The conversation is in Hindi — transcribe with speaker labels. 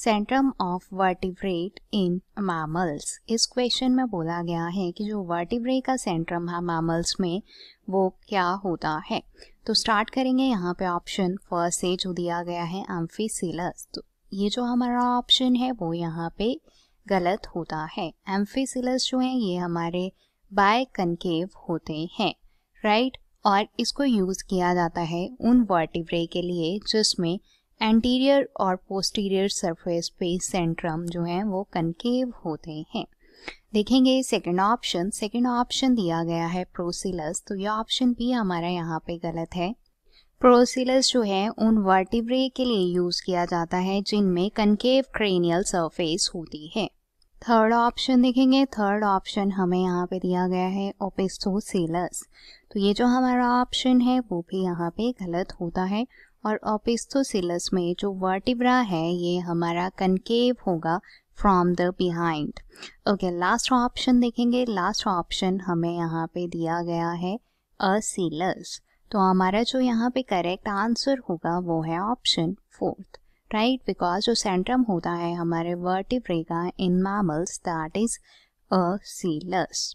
Speaker 1: Centrum of vertebrate in mammals इस क्वेश्चन में बोला गया है कि जो वर्टिब्रे का सेंट्रम है मामल्स में वो क्या होता है तो स्टार्ट करेंगे यहाँ पे ऑप्शन फर्स्ट से जो दिया गया है एम्फीसिलस तो ये जो हमारा ऑप्शन है वो यहाँ पे गलत होता है एम्फीसिलस जो है ये हमारे बाय कनकेव होते हैं राइट और इसको यूज़ किया जाता है उन वर्टिब्रे के लिए जिसमें एंटीरियर और पोस्टीरियर सरफेस पे सेंट्रम जो है वो कनकेव होते हैं देखेंगे सेकंड ऑप्शन सेकंड ऑप्शन दिया गया है प्रोसिलस तो ये ऑप्शन भी हमारा यहाँ पे गलत है प्रोसिलस जो है उन वर्टिब्रे के लिए यूज किया जाता है जिनमें कनकेव क्रेनियल सरफेस होती है थर्ड ऑप्शन देखेंगे थर्ड ऑप्शन हमें यहाँ पे दिया गया है ओपेस्टोसेलस तो ये जो हमारा ऑप्शन है वो भी यहाँ पे गलत होता है और ओपिस्थोसिलस तो में जो वर्टिब्रा है ये हमारा कनकेव होगा from the behind okay last option देखेंगे लास्ट ऑप्शन हमें यहाँ पे दिया गया है असीलस तो हमारा जो यहाँ पे करेक्ट आंसर होगा वो है ऑप्शन फोर्थ राइट बिकॉज जो सेंट्रम होता है हमारे वर्टिब्रे का इन मैमल्स दैट इज असीलस